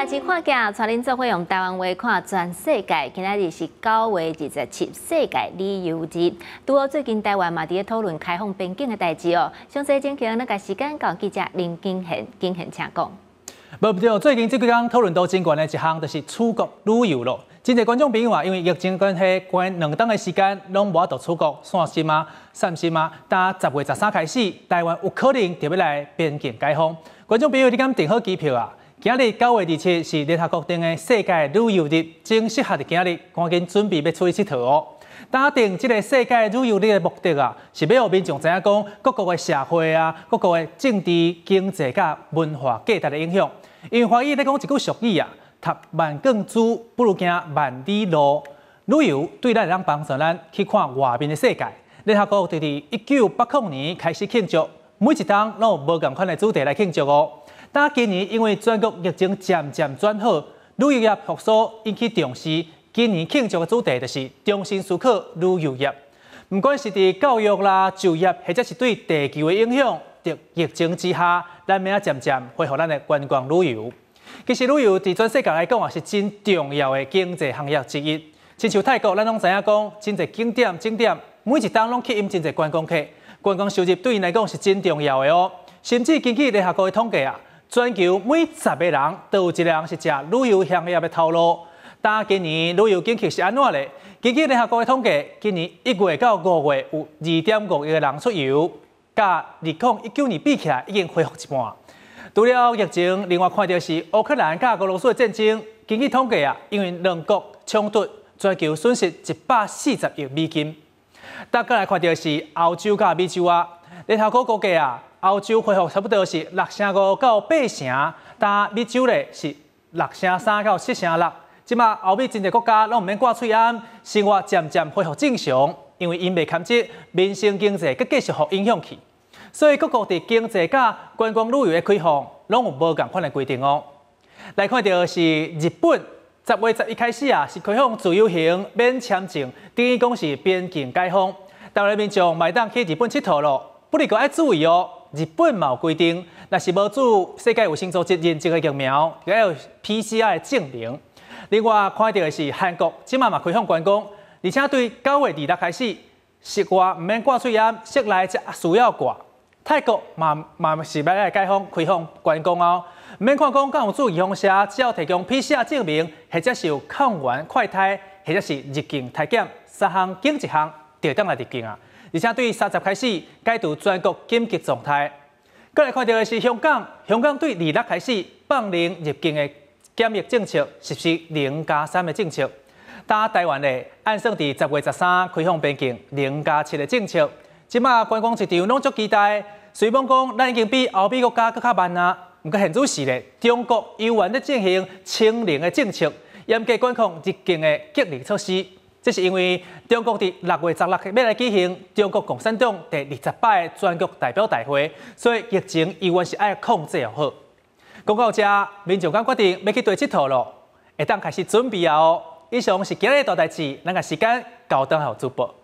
台资跨境，带您做伙用台湾话看全世界。今仔日是九月二十七，世界旅游日。拄好最近台湾嘛，伫咧讨论开放边境的代志哦。详细情况，咱个时间讲记者林金贤，金贤请讲。不对哦，最近这几工讨论到真关的一项，就是出国旅游咯。真侪观众朋友啊，因为疫情关系，关两档的时间，拢无法度出国。散心嘛，散心吗？打十月十三开始，台湾有可能就要来边境解放。观众朋友，你敢订好机票啊？今日九月二七是联合国定的世界旅游日，正适合的今日，赶紧准备要出去佚佗哦。打定即个世界旅游日的目的啊，是要让民众知影讲各国的社会啊、各国的政治、经济、甲文化价值的影响。为华语在讲一句俗语啊：读万卷书不如行万里路。旅游对咱来讲帮助咱去看外面的世界。联合国在伫一九八五年开始庆祝，每一当都有不共款的主题来庆祝哦。但今年因为全国疫情渐渐转好，旅游业复苏引起重视。今年庆祝的主题就是“重新思考旅游业”。不管是伫教育啦、就业，或者是对地球的影响，伫疫情之下，咱明仔渐渐恢复咱的观光旅游。其实旅游伫全世界来讲也是真重要的经济行业之一。亲像泰国，咱拢知影讲真济景点、景点，每一档拢吸引真济观光客，观光收入对伊来讲是真重要的哦。甚至根据联合国的统计啊，全球每十个人都有一个人是食旅游行业的头路。但今年旅游景气是安怎咧？经济联合国统计，今年一月到五月有二点五亿人出游，甲二零一九年比起来已经恢复一半。除了疫情，另外看到是乌克兰甲俄罗斯的战争，经济统计啊，因为两国冲突，全球损失一百四十亿美金。大家来看到是欧洲甲美洲啊。你合国估计啊，澳洲恢复差不多是六成五到八成，但美洲嘞是六成三到七成六。即马欧美真侪国家拢毋免挂喙安，生活渐渐恢复正常，因为因未堪击民生经济阁继续受影响去。所以各国对经济甲观光旅游的开放，拢有无共款的规定哦。来看着是日本十月十一开始啊，是开放自由行、免签证，等于讲是边境解封，当然面将卖当去日本佚佗咯。不过，要注意哦，日本嘛有规定，那是要做世界卫生组织认证的疫苗，要有 PCR 证明。另外，看到的是韩国，即嘛嘛开放观光，而且对九月二日开始，室外唔免挂水烟，室内则需要挂。泰国嘛嘛是来解放开放观光哦，免看讲敢有注意防性，只要提供 PCR 证明，或者是有抗原快筛，或者是入境体检，三项经一项，就当来入境啊。而且对三十开始解除全国紧急状态。再来看到的是香港，香港对二六开始放零入境的检疫政策，实施零加三的政策。在台湾内，按算伫十月十三开放边境，零加七的政策。即马观光市场拢足期待。虽然讲咱已经比欧美国家搁较慢啊，毋过现仔是咧，中国依然在进行清零的政策，严格管控入境的隔离措施。这是因为中国在六月十六日要来举行中国共产党第二十八全国代表大会，所以疫情依然是要控制好。讲到这，民众们决定要去对铁佗了，会当开始准备哦。以上是今日大代志，咱个时间九点后直播。